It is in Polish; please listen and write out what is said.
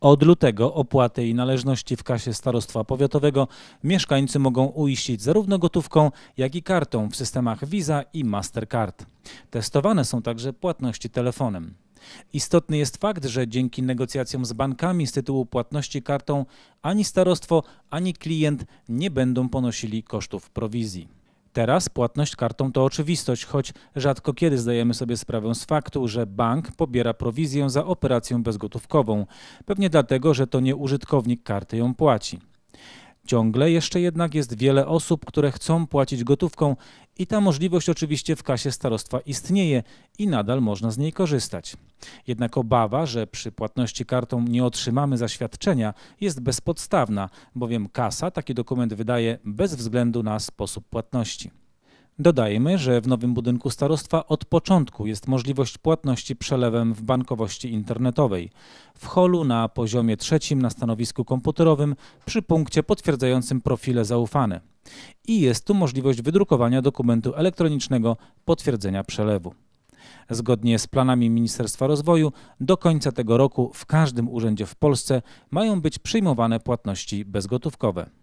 Od lutego opłaty i należności w kasie starostwa powiatowego mieszkańcy mogą uiścić zarówno gotówką, jak i kartą w systemach Visa i Mastercard. Testowane są także płatności telefonem. Istotny jest fakt, że dzięki negocjacjom z bankami z tytułu płatności kartą ani starostwo, ani klient nie będą ponosili kosztów prowizji. Teraz płatność kartą to oczywistość, choć rzadko kiedy zdajemy sobie sprawę z faktu, że bank pobiera prowizję za operację bezgotówkową. Pewnie dlatego, że to nie użytkownik karty ją płaci. Ciągle jeszcze jednak jest wiele osób, które chcą płacić gotówką i ta możliwość oczywiście w kasie starostwa istnieje i nadal można z niej korzystać. Jednak obawa, że przy płatności kartą nie otrzymamy zaświadczenia jest bezpodstawna, bowiem kasa taki dokument wydaje bez względu na sposób płatności. Dodajmy, że w nowym budynku starostwa od początku jest możliwość płatności przelewem w bankowości internetowej. W holu na poziomie trzecim na stanowisku komputerowym przy punkcie potwierdzającym profile zaufane. I jest tu możliwość wydrukowania dokumentu elektronicznego potwierdzenia przelewu. Zgodnie z planami Ministerstwa Rozwoju, do końca tego roku w każdym urzędzie w Polsce mają być przyjmowane płatności bezgotówkowe.